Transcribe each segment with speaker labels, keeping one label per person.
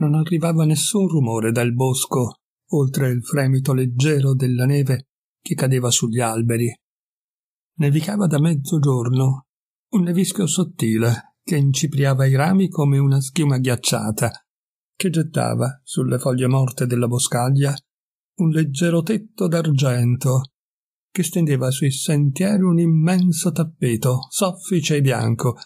Speaker 1: non arrivava nessun rumore dal bosco, oltre il fremito leggero della neve che cadeva sugli alberi. Nevicava da mezzogiorno, un nevischio sottile che incipriava i rami come una schiuma ghiacciata, che gettava sulle foglie morte della boscaglia un leggero tetto d'argento che stendeva sui sentieri un immenso tappeto soffice e bianco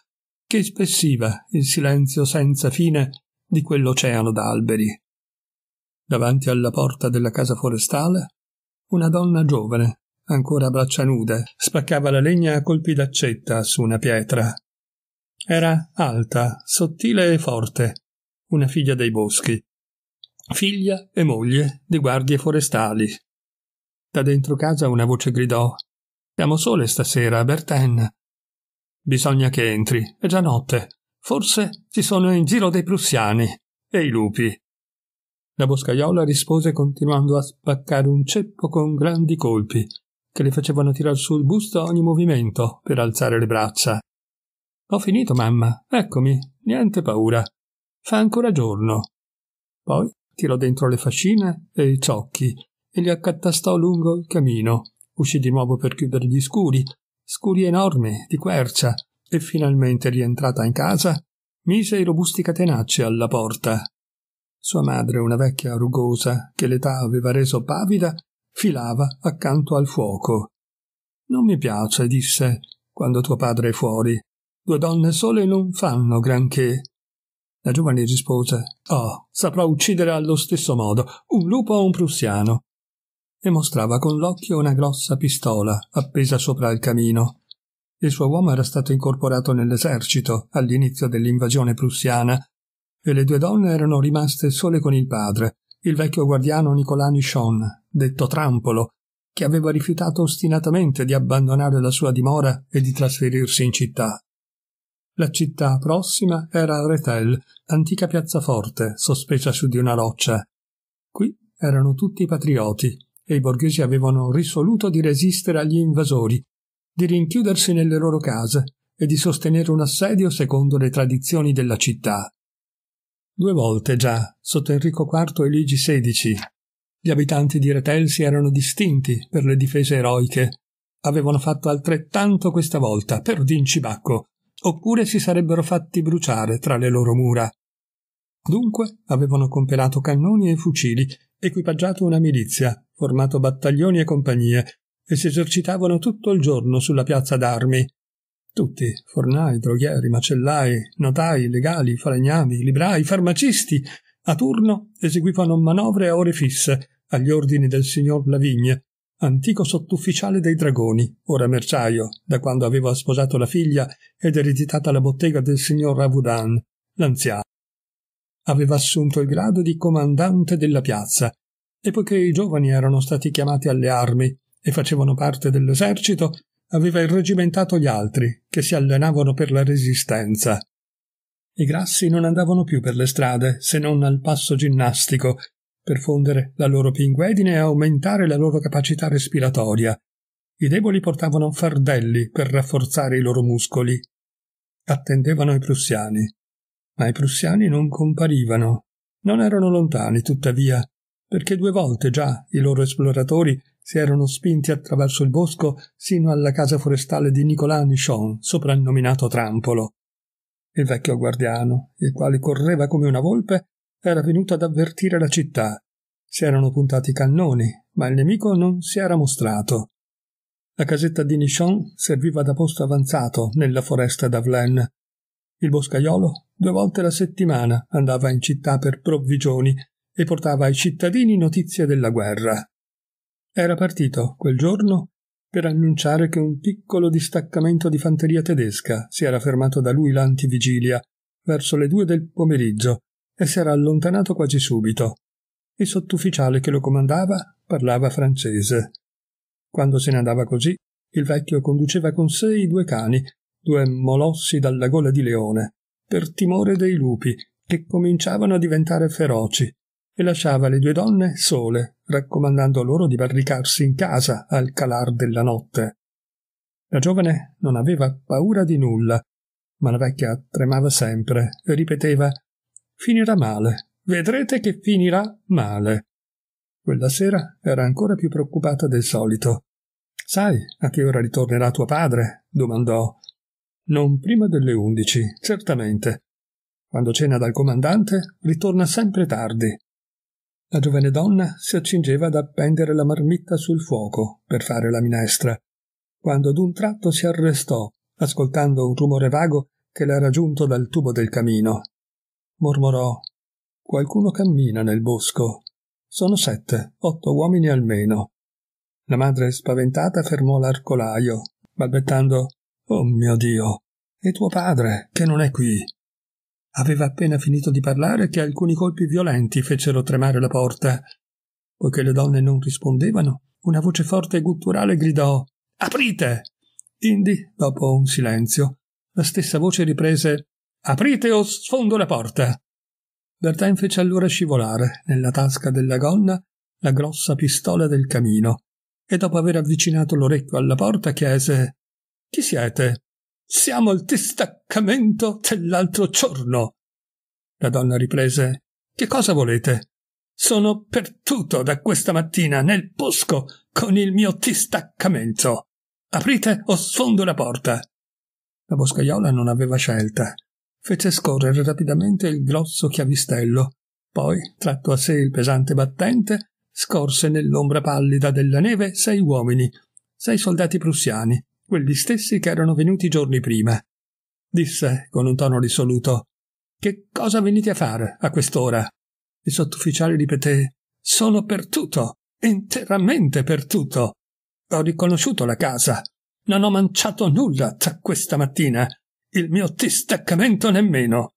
Speaker 1: che spessiva il silenzio senza fine di quell'oceano d'alberi. Davanti alla porta della casa forestale, una donna giovane, ancora a braccia nude, spaccava la legna a colpi d'accetta su una pietra. Era alta, sottile e forte, una figlia dei boschi, figlia e moglie di guardie forestali. Da dentro casa una voce gridò Siamo sole stasera, Bertin. Bisogna che entri, è già notte. Forse ci sono in giro dei prussiani e i lupi. La boscaiola rispose continuando a spaccare un ceppo con grandi colpi, che le facevano tirar sul busto a ogni movimento per alzare le braccia. Ho finito, mamma. Eccomi, niente paura. Fa ancora giorno. Poi tirò dentro le fascine e i ciocchi e li accatastò lungo il camino. Uscì di nuovo per chiudere gli scuri, scuri enormi, di quercia, e finalmente rientrata in casa, mise i robusti catenacci alla porta. Sua madre, una vecchia rugosa che l'età aveva reso pavida, filava accanto al fuoco. Non mi piace, disse, quando tuo padre è fuori. Due donne sole non fanno granché. La giovane rispose Oh, saprò uccidere allo stesso modo, un lupo o un prussiano. E mostrava con l'occhio una grossa pistola appesa sopra il camino. Il suo uomo era stato incorporato nell'esercito all'inizio dell'invasione prussiana e le due donne erano rimaste sole con il padre, il vecchio guardiano Nicolà Nishon, detto Trampolo, che aveva rifiutato ostinatamente di abbandonare la sua dimora e di trasferirsi in città. La città prossima era Retel, antica piazzaforte, sospesa su di una roccia. Qui erano tutti patrioti e i borghesi avevano risoluto di resistere agli invasori di rinchiudersi nelle loro case e di sostenere un assedio secondo le tradizioni della città. Due volte già, sotto Enrico IV e Luigi XVI, gli abitanti di Retel si erano distinti per le difese eroiche. Avevano fatto altrettanto questa volta, per d'incibacco, oppure si sarebbero fatti bruciare tra le loro mura. Dunque avevano comprato cannoni e fucili, equipaggiato una milizia, formato battaglioni e compagnie, e si esercitavano tutto il giorno sulla piazza d'armi. Tutti, fornai, droghieri, macellai, notai, legali, falegnami, librai, farmacisti, a turno eseguivano manovre a ore fisse agli ordini del signor Lavigne, antico sottufficiale dei dragoni, ora merciaio, da quando aveva sposato la figlia ed ereditata la bottega del signor Ravudan, l'anziano. Aveva assunto il grado di comandante della piazza, e poiché i giovani erano stati chiamati alle armi, e facevano parte dell'esercito, aveva irregimentato gli altri, che si allenavano per la resistenza. I grassi non andavano più per le strade, se non al passo ginnastico, per fondere la loro pinguedine e aumentare la loro capacità respiratoria. I deboli portavano fardelli per rafforzare i loro muscoli. Attendevano i prussiani. Ma i prussiani non comparivano. Non erano lontani, tuttavia, perché due volte già i loro esploratori si erano spinti attraverso il bosco sino alla casa forestale di Nicolas Nichon, soprannominato Trampolo. Il vecchio guardiano, il quale correva come una volpe, era venuto ad avvertire la città. Si erano puntati i cannoni, ma il nemico non si era mostrato. La casetta di Nichon serviva da posto avanzato nella foresta d'Avlen. Il boscaiolo due volte la settimana andava in città per provvigioni e portava ai cittadini notizie della guerra. Era partito, quel giorno, per annunciare che un piccolo distaccamento di fanteria tedesca si era fermato da lui l'antivigilia verso le due del pomeriggio e si era allontanato quasi subito. Il sottufficiale che lo comandava parlava francese. Quando se ne andava così, il vecchio conduceva con sé i due cani, due molossi dalla gola di leone, per timore dei lupi, che cominciavano a diventare feroci e lasciava le due donne sole, raccomandando loro di barricarsi in casa al calar della notte. La giovane non aveva paura di nulla, ma la vecchia tremava sempre e ripeteva Finirà male, vedrete che finirà male. Quella sera era ancora più preoccupata del solito. Sai a che ora ritornerà tuo padre? domandò. Non prima delle undici, certamente. Quando cena dal comandante ritorna sempre tardi. La giovane donna si accingeva ad appendere la marmitta sul fuoco per fare la minestra, quando d'un tratto si arrestò, ascoltando un rumore vago che l'era giunto dal tubo del camino. Mormorò Qualcuno cammina nel bosco. Sono sette, otto uomini almeno. La madre spaventata fermò l'arcolaio, balbettando Oh mio Dio, e tuo padre, che non è qui. Aveva appena finito di parlare che alcuni colpi violenti fecero tremare la porta. Poiché le donne non rispondevano, una voce forte e gutturale gridò Aprite! Indi, dopo un silenzio, la stessa voce riprese Aprite o sfondo la porta! Bertin fece allora scivolare, nella tasca della gonna, la grossa pistola del camino, e dopo aver avvicinato l'orecchio alla porta chiese Chi siete? Siamo al distaccamento dell'altro giorno. La donna riprese. Che cosa volete? Sono perduto da questa mattina nel bosco con il mio distaccamento. Aprite o sfondo la porta. La boscaiola non aveva scelta. Fece scorrere rapidamente il grosso chiavistello, poi, tratto a sé il pesante battente, scorse nell'ombra pallida della neve sei uomini, sei soldati prussiani, quelli stessi che erano venuti giorni prima. Disse, con un tono risoluto, Che cosa venite a fare a quest'ora? Il sottufficiale ripeté, Sono per tutto, interamente per tutto. Ho riconosciuto la casa. Non ho manciato nulla da questa mattina. Il mio distaccamento nemmeno.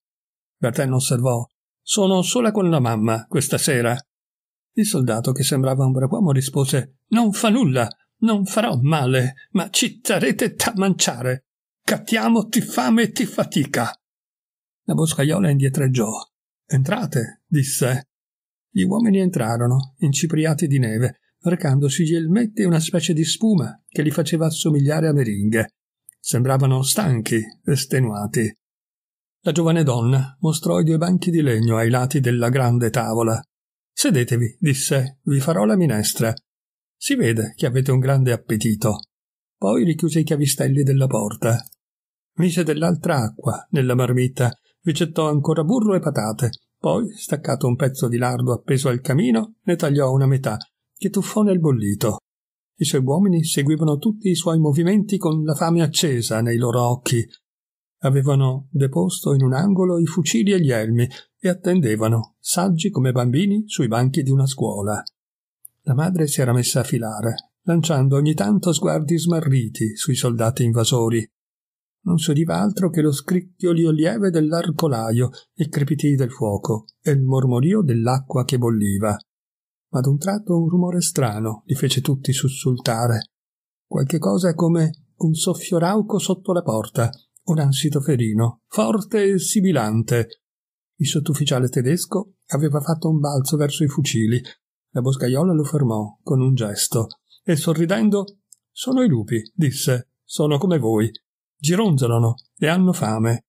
Speaker 1: Bertin osservò, Sono sola con la mamma questa sera. Il soldato, che sembrava un brav'uomo, rispose, Non fa nulla, non farò male, ma ci sarete da mangiare. Cattiamo ti fame e ti fatica. La boscaiola indietreggiò. Entrate, disse. Gli uomini entrarono, incipriati di neve, recandosi gelmetti una specie di spuma che li faceva assomigliare a meringhe. Sembravano stanchi, estenuati. La giovane donna mostrò i due banchi di legno ai lati della grande tavola. Sedetevi, disse, vi farò la minestra. Si vede che avete un grande appetito. Poi richiuse i chiavistelli della porta. Mise dell'altra acqua nella marmitta, vi gettò ancora burro e patate, poi, staccato un pezzo di lardo appeso al camino, ne tagliò una metà, che tuffò nel bollito. I suoi uomini seguivano tutti i suoi movimenti con la fame accesa nei loro occhi. Avevano deposto in un angolo i fucili e gli elmi e attendevano, saggi come bambini, sui banchi di una scuola. La madre si era messa a filare, lanciando ogni tanto sguardi smarriti sui soldati invasori. Non si udiva altro che lo scricchiolio lieve dell'arcolaio, i crepiti del fuoco e il mormorio dell'acqua che bolliva. Ma ad un tratto un rumore strano li fece tutti sussultare. Qualche cosa come un soffio rauco sotto la porta, un ansito ferino, forte e sibilante. Il sottufficiale tedesco aveva fatto un balzo verso i fucili, la boscaiola lo fermò con un gesto e sorridendo Sono i lupi, disse. Sono come voi. Gironzolano e hanno fame.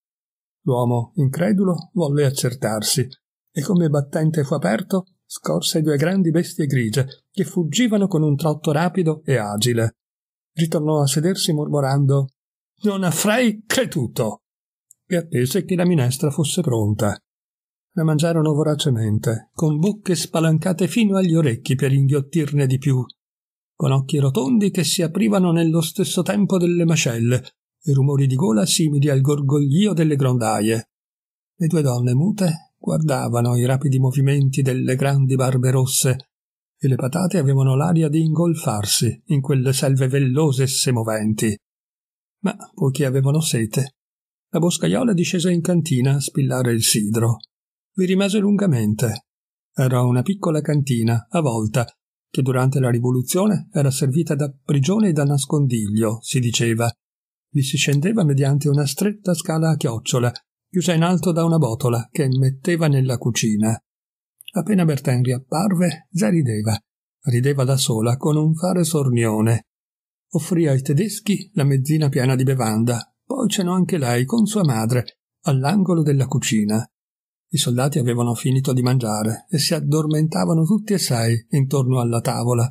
Speaker 1: L'uomo, incredulo, volle accertarsi e come battente fu aperto scorse due grandi bestie grigie che fuggivano con un trotto rapido e agile. Ritornò a sedersi mormorando Non avrei creduto e attese che la minestra fosse pronta ne mangiarono voracemente, con bocche spalancate fino agli orecchi per inghiottirne di più, con occhi rotondi che si aprivano nello stesso tempo delle mascelle e rumori di gola simili al gorgoglio delle grondaie. Le due donne mute guardavano i rapidi movimenti delle grandi barbe rosse e le patate avevano l'aria di ingolfarsi in quelle selve vellose e semoventi. Ma poiché avevano sete, la boscaiola discese in cantina a spillare il sidro vi rimase lungamente. Era una piccola cantina, a volta, che durante la rivoluzione era servita da prigione e da nascondiglio, si diceva. Vi si scendeva mediante una stretta scala a chiocciola, chiusa in alto da una botola che metteva nella cucina. Appena Bertin riapparve, già rideva. Rideva da sola con un fare sornione. Offrì ai tedeschi la mezzina piena di bevanda, poi cenò anche lei con sua madre, all'angolo della cucina. I soldati avevano finito di mangiare e si addormentavano tutti e sei intorno alla tavola.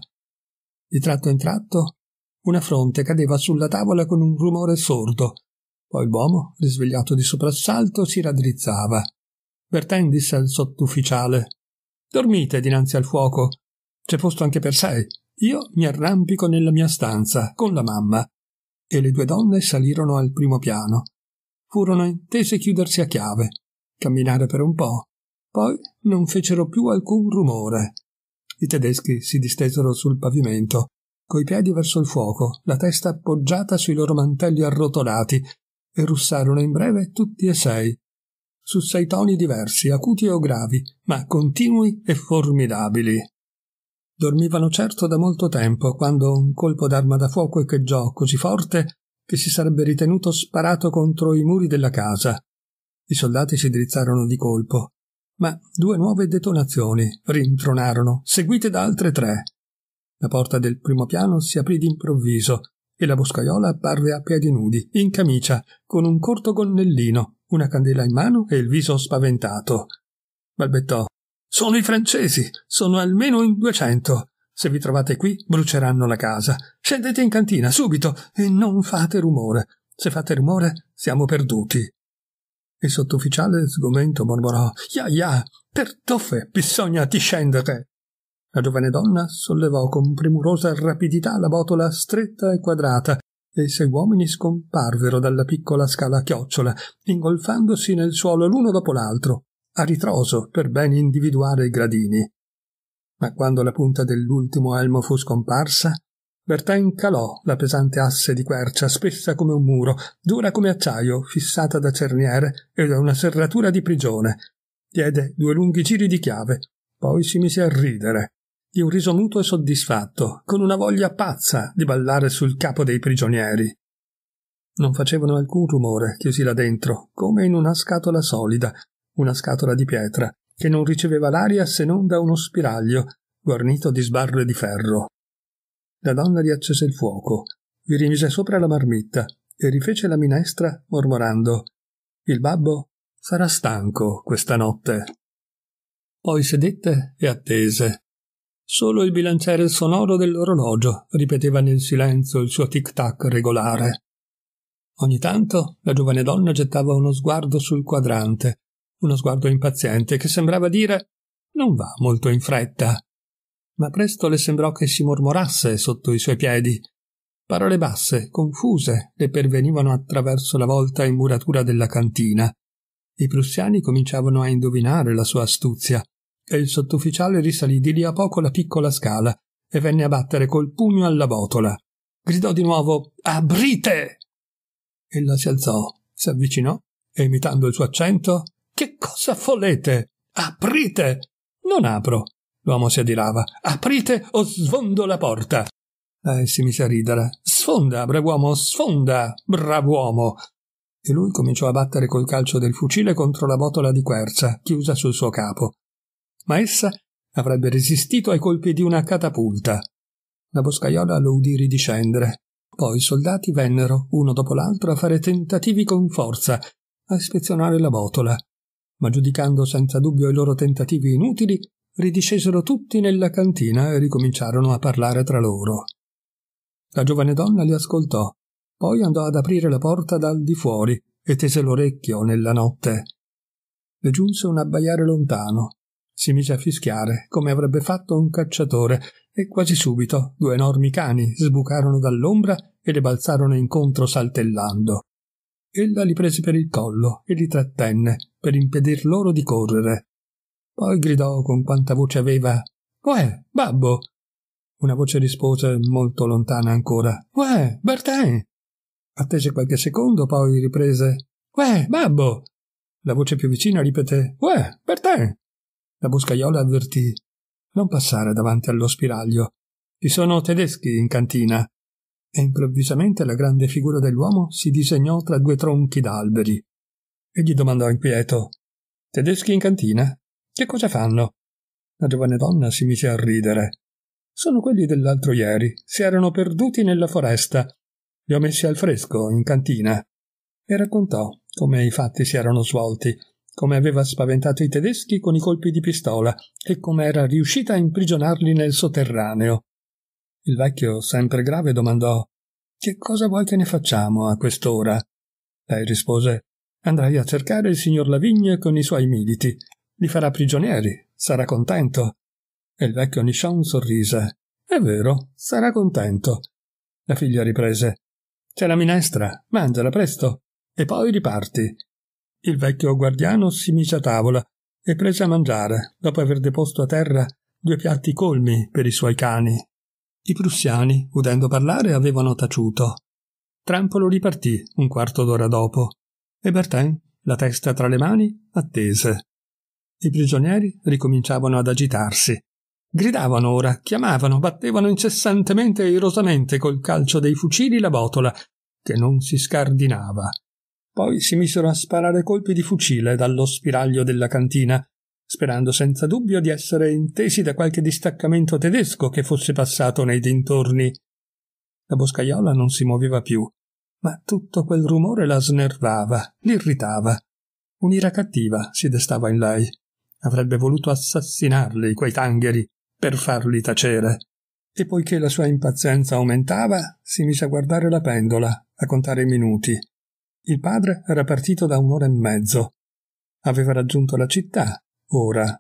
Speaker 1: Di tratto in tratto una fronte cadeva sulla tavola con un rumore sordo. Poi l'uomo, risvegliato di soprassalto, si raddrizzava. Bertin disse al sottufficiale Dormite dinanzi al fuoco. C'è posto anche per sei. Io mi arrampico nella mia stanza, con la mamma. E le due donne salirono al primo piano. Furono intese chiudersi a chiave camminare per un po'. Poi non fecero più alcun rumore. I tedeschi si distesero sul pavimento, coi piedi verso il fuoco, la testa appoggiata sui loro mantelli arrotolati, e russarono in breve tutti e sei, su sei toni diversi, acuti o gravi, ma continui e formidabili. Dormivano certo da molto tempo, quando un colpo d'arma da fuoco echeggiò così forte che si sarebbe ritenuto sparato contro i muri della casa. I soldati si drizzarono di colpo, ma due nuove detonazioni rintronarono, seguite da altre tre. La porta del primo piano si aprì d'improvviso e la boscaiola apparve a piedi nudi, in camicia, con un corto gonnellino, una candela in mano e il viso spaventato. Balbettò: Sono i francesi! Sono almeno in duecento! Se vi trovate qui, bruceranno la casa. Scendete in cantina, subito, e non fate rumore. Se fate rumore, siamo perduti. Il sottufficiale sgomento mormorò Ya ya, per toffe bisogna discendere? La giovane donna sollevò con premurosa rapidità la botola stretta e quadrata e i sei uomini scomparvero dalla piccola scala a chiocciola, ingolfandosi nel suolo l'uno dopo l'altro, a ritroso per ben individuare i gradini. Ma quando la punta dell'ultimo elmo fu scomparsa, Bertè incalò la pesante asse di quercia, spessa come un muro, dura come acciaio, fissata da cerniere e da una serratura di prigione. Diede due lunghi giri di chiave, poi si mise a ridere, di un riso muto e soddisfatto, con una voglia pazza di ballare sul capo dei prigionieri. Non facevano alcun rumore, chiusi là dentro, come in una scatola solida, una scatola di pietra, che non riceveva l'aria se non da uno spiraglio, guarnito di sbarre di ferro. La donna riaccese il fuoco, vi rimise sopra la marmitta e rifece la minestra mormorando Il babbo sarà stanco questa notte. Poi sedette e attese. Solo il bilanciere sonoro dell'orologio ripeteva nel silenzio il suo tic-tac regolare. Ogni tanto la giovane donna gettava uno sguardo sul quadrante, uno sguardo impaziente che sembrava dire non va molto in fretta ma presto le sembrò che si mormorasse sotto i suoi piedi. Parole basse, confuse, le pervenivano attraverso la volta in muratura della cantina. I prussiani cominciavano a indovinare la sua astuzia, e il sottufficiale risalì di lì a poco la piccola scala e venne a battere col pugno alla botola. Gridò di nuovo Aprite! Ella si alzò, si avvicinò e imitando il suo accento Che cosa volete? Aprite! Non apro, L'uomo si adirava. Aprite o sfondo la porta. Lei si mise a ridere. Sfonda, brav'uomo, sfonda, brav'uomo. E lui cominciò a battere col calcio del fucile contro la botola di quercia chiusa sul suo capo. Ma essa avrebbe resistito ai colpi di una catapulta. La boscaiola lo udì ridiscendere. Poi i soldati vennero, uno dopo l'altro, a fare tentativi con forza, a ispezionare la botola. Ma giudicando senza dubbio i loro tentativi inutili, ridiscesero tutti nella cantina e ricominciarono a parlare tra loro. La giovane donna li ascoltò, poi andò ad aprire la porta dal di fuori e tese l'orecchio nella notte. Le giunse un abbaiare lontano. Si mise a fischiare, come avrebbe fatto un cacciatore, e quasi subito due enormi cani sbucarono dall'ombra e le balzarono incontro saltellando. Ella li prese per il collo e li trattenne per impedir loro di correre. Poi gridò con quanta voce aveva Uè, babbo! Una voce rispose molto lontana ancora Uè, Bertin! Attese qualche secondo, poi riprese Uè, babbo! La voce più vicina ripeté Uè, Bertin! La boscaiola avvertì Non passare davanti allo spiraglio. Ci sono tedeschi in cantina. E improvvisamente la grande figura dell'uomo si disegnò tra due tronchi d'alberi. E gli domandò inquieto Tedeschi in cantina? Che cosa fanno? La giovane donna si mise a ridere. Sono quelli dell'altro ieri. Si erano perduti nella foresta. Li ho messi al fresco, in cantina. E raccontò come i fatti si erano svolti, come aveva spaventato i tedeschi con i colpi di pistola e come era riuscita a imprigionarli nel sotterraneo. Il vecchio, sempre grave, domandò Che cosa vuoi che ne facciamo a quest'ora? Lei rispose Andrai a cercare il signor Lavigne con i suoi militi li farà prigionieri, sarà contento. E il vecchio Nishon sorrise. È vero, sarà contento. La figlia riprese. C'è la minestra, mangiala presto, e poi riparti. Il vecchio guardiano si mise a tavola e prese a mangiare, dopo aver deposto a terra due piatti colmi per i suoi cani. I prussiani, udendo parlare, avevano taciuto. Trampolo ripartì un quarto d'ora dopo e Bertin, la testa tra le mani, attese. I prigionieri ricominciavano ad agitarsi. Gridavano ora, chiamavano, battevano incessantemente e irosamente col calcio dei fucili la botola, che non si scardinava. Poi si misero a sparare colpi di fucile dallo spiraglio della cantina, sperando senza dubbio di essere intesi da qualche distaccamento tedesco che fosse passato nei dintorni. La boscaiola non si muoveva più, ma tutto quel rumore la snervava, l'irritava. Un'ira cattiva si destava in lei avrebbe voluto assassinarli quei tangheri per farli tacere. E poiché la sua impazienza aumentava, si mise a guardare la pendola, a contare i minuti. Il padre era partito da un'ora e mezzo. Aveva raggiunto la città, ora.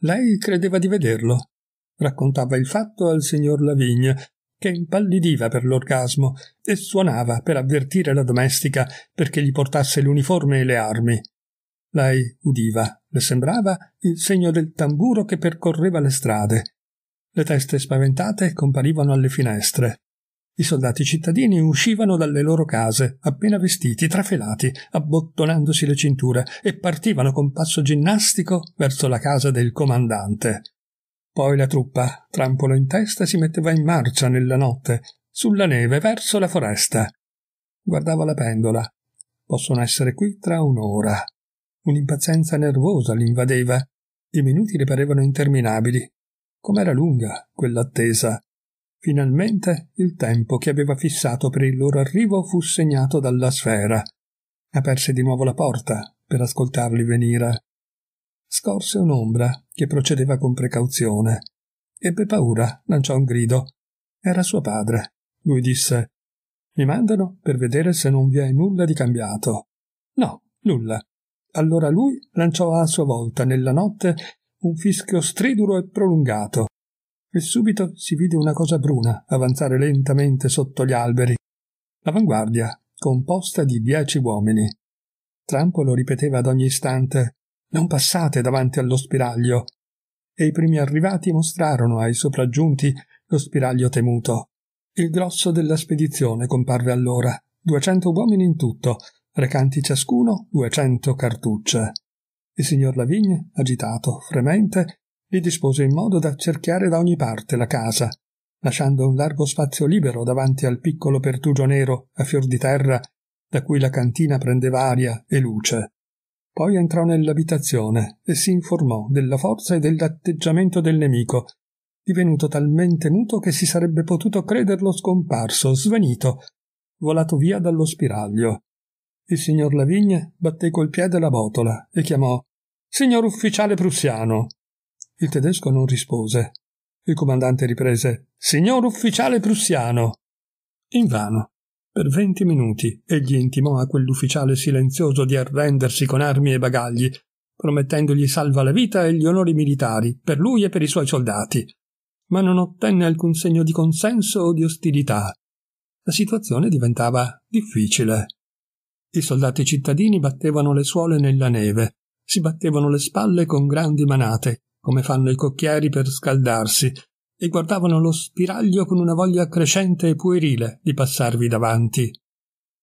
Speaker 1: Lei credeva di vederlo. Raccontava il fatto al signor Lavigne, che impallidiva per l'orgasmo e suonava per avvertire la domestica perché gli portasse l'uniforme e le armi. Lei udiva le sembrava il segno del tamburo che percorreva le strade. Le teste spaventate comparivano alle finestre. I soldati cittadini uscivano dalle loro case, appena vestiti, trafelati, abbottonandosi le cinture, e partivano con passo ginnastico verso la casa del comandante. Poi la truppa, trampolo in testa, si metteva in marcia nella notte, sulla neve, verso la foresta. Guardava la pendola. Possono essere qui tra un'ora. Un'impazienza nervosa l'invadeva. I minuti le parevano interminabili. Com'era lunga quell'attesa. Finalmente il tempo che aveva fissato per il loro arrivo fu segnato dalla sfera. Aperse di nuovo la porta per ascoltarli venire. Scorse un'ombra che procedeva con precauzione. Ebbe paura, lanciò un grido. Era suo padre. Lui disse Mi mandano per vedere se non vi è nulla di cambiato. No, nulla. Allora lui lanciò a sua volta nella notte un fischio stridulo e prolungato, e subito si vide una cosa bruna avanzare lentamente sotto gli alberi. L'avanguardia, composta di dieci uomini. Trampo lo ripeteva ad ogni istante Non passate davanti allo spiraglio. E i primi arrivati mostrarono ai sopraggiunti lo spiraglio temuto. Il grosso della spedizione comparve allora, duecento uomini in tutto, recanti ciascuno duecento cartucce. Il signor Lavigne, agitato, fremente, li dispose in modo da cerchiare da ogni parte la casa, lasciando un largo spazio libero davanti al piccolo pertugio nero a fior di terra da cui la cantina prendeva aria e luce. Poi entrò nell'abitazione e si informò della forza e dell'atteggiamento del nemico, divenuto talmente muto che si sarebbe potuto crederlo scomparso, svanito, volato via dallo spiraglio. Il signor Lavigne batté col piede la botola e chiamò Signor ufficiale prussiano. Il tedesco non rispose. Il comandante riprese Signor ufficiale prussiano. Invano. Per venti minuti egli intimò a quell'ufficiale silenzioso di arrendersi con armi e bagagli, promettendogli salva la vita e gli onori militari per lui e per i suoi soldati. Ma non ottenne alcun segno di consenso o di ostilità. La situazione diventava difficile. I soldati cittadini battevano le suole nella neve, si battevano le spalle con grandi manate, come fanno i cocchieri per scaldarsi, e guardavano lo spiraglio con una voglia crescente e puerile di passarvi davanti.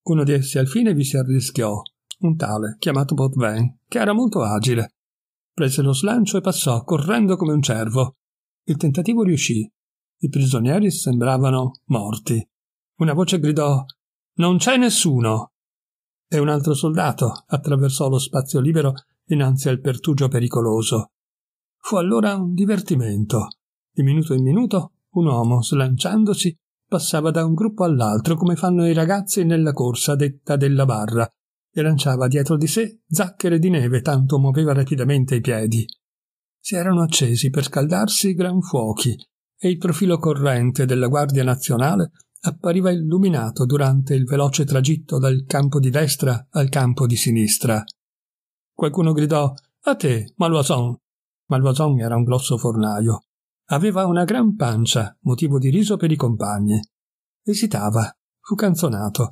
Speaker 1: Uno di essi al fine vi si arrischiò, un tale, chiamato Botvin, che era molto agile. Prese lo slancio e passò, correndo come un cervo. Il tentativo riuscì. I prigionieri sembravano morti. Una voce gridò Non c'è nessuno e un altro soldato attraversò lo spazio libero dinanzi al pertugio pericoloso. Fu allora un divertimento. Di minuto in minuto un uomo, slanciandosi, passava da un gruppo all'altro come fanno i ragazzi nella corsa detta della barra, e lanciava dietro di sé zacchere di neve tanto muoveva rapidamente i piedi. Si erano accesi per scaldarsi gran fuochi e il profilo corrente della Guardia Nazionale appariva illuminato durante il veloce tragitto dal campo di destra al campo di sinistra. Qualcuno gridò A te, Malvason! Malvason era un grosso fornaio. Aveva una gran pancia, motivo di riso per i compagni. Esitava, fu canzonato.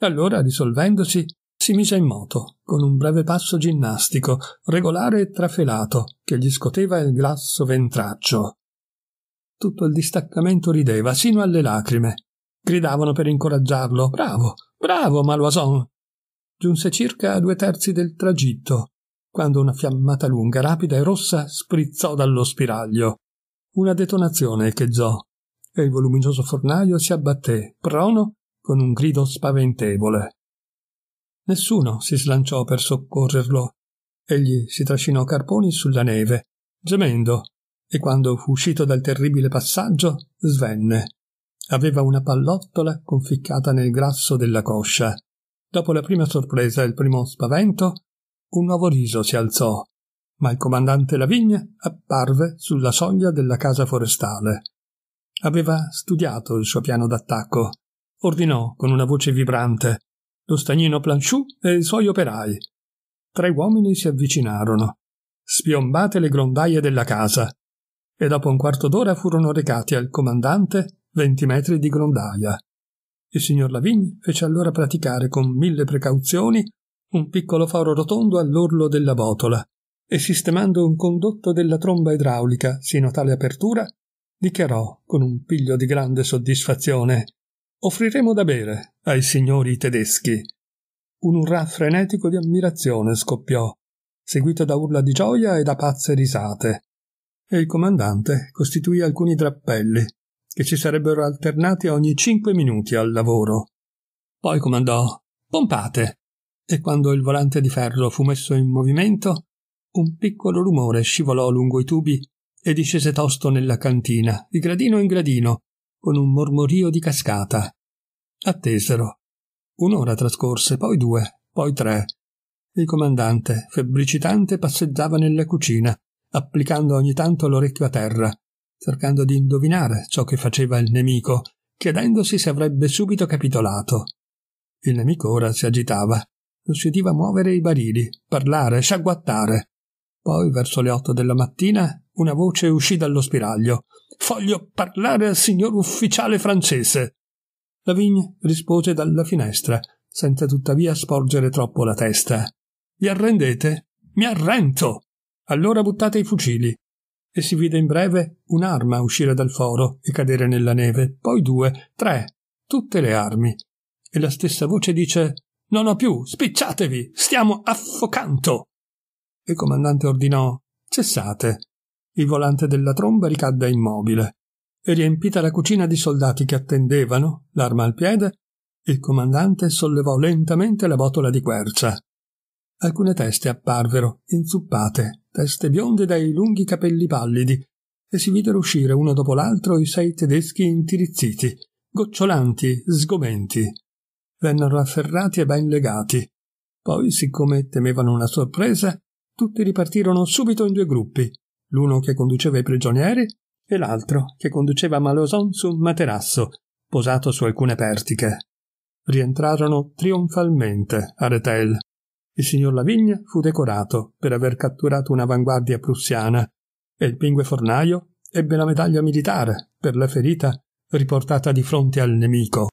Speaker 1: Allora, risolvendosi, si mise in moto, con un breve passo ginnastico, regolare e trafelato, che gli scoteva il grasso ventraccio. Tutto il distaccamento rideva, sino alle lacrime. Gridavano per incoraggiarlo. Bravo, bravo, Maloison! Giunse circa a due terzi del tragitto, quando una fiammata lunga, rapida e rossa sprizzò dallo spiraglio. Una detonazione echeggiò e il voluminoso fornaio si abbatté, prono, con un grido spaventevole. Nessuno si slanciò per soccorrerlo. Egli si trascinò carponi sulla neve, gemendo, e quando fu uscito dal terribile passaggio svenne. Aveva una pallottola conficcata nel grasso della coscia. Dopo la prima sorpresa e il primo spavento, un nuovo riso si alzò, ma il comandante Lavigne apparve sulla soglia della casa forestale. Aveva studiato il suo piano d'attacco. Ordinò con una voce vibrante lo stagnino Planchou e i suoi operai. Tre uomini si avvicinarono, spiombate le grondaie della casa, e dopo un quarto d'ora furono recati al comandante venti metri di grondaia. Il signor Lavigne fece allora praticare con mille precauzioni un piccolo foro rotondo all'orlo della botola e sistemando un condotto della tromba idraulica sino a tale apertura, dichiarò con un piglio di grande soddisfazione offriremo da bere ai signori tedeschi. Un urrà frenetico di ammirazione scoppiò, seguito da urla di gioia e da pazze risate. E il comandante costituì alcuni drappelli che si sarebbero alternati ogni cinque minuti al lavoro. Poi comandò pompate e quando il volante di ferro fu messo in movimento, un piccolo rumore scivolò lungo i tubi e discese tosto nella cantina, di gradino in gradino, con un mormorio di cascata. Attesero. Un'ora trascorse, poi due, poi tre. Il comandante, febbricitante, passeggiava nella cucina, applicando ogni tanto l'orecchio a terra, cercando di indovinare ciò che faceva il nemico, chiedendosi se avrebbe subito capitolato. Il nemico ora si agitava, lo si udiva muovere i barili, parlare, sciaguattare. Poi, verso le otto della mattina, una voce uscì dallo spiraglio. Voglio parlare al signor ufficiale francese. Lavigne rispose dalla finestra, senza tuttavia sporgere troppo la testa. Vi arrendete? Mi arrento! Allora buttate i fucili, e si vide in breve un'arma uscire dal foro e cadere nella neve, poi due, tre, tutte le armi. E la stessa voce dice Non ho più, spicciatevi, stiamo affocando. Il comandante ordinò Cessate. Il volante della tromba ricadde immobile e riempita la cucina di soldati che attendevano, l'arma al piede, il comandante sollevò lentamente la botola di quercia Alcune teste apparvero, inzuppate, teste bionde dai lunghi capelli pallidi, e si videro uscire uno dopo l'altro i sei tedeschi intirizziti, gocciolanti, sgomenti. Vennero afferrati e ben legati. Poi, siccome temevano una sorpresa, tutti ripartirono subito in due gruppi, l'uno che conduceva i prigionieri e l'altro che conduceva Maloson su un materasso, posato su alcune pertiche. Rientrarono trionfalmente a Retel il signor Lavigne fu decorato per aver catturato un'avanguardia prussiana e il pingue fornaio ebbe la medaglia militare per la ferita riportata di fronte al nemico.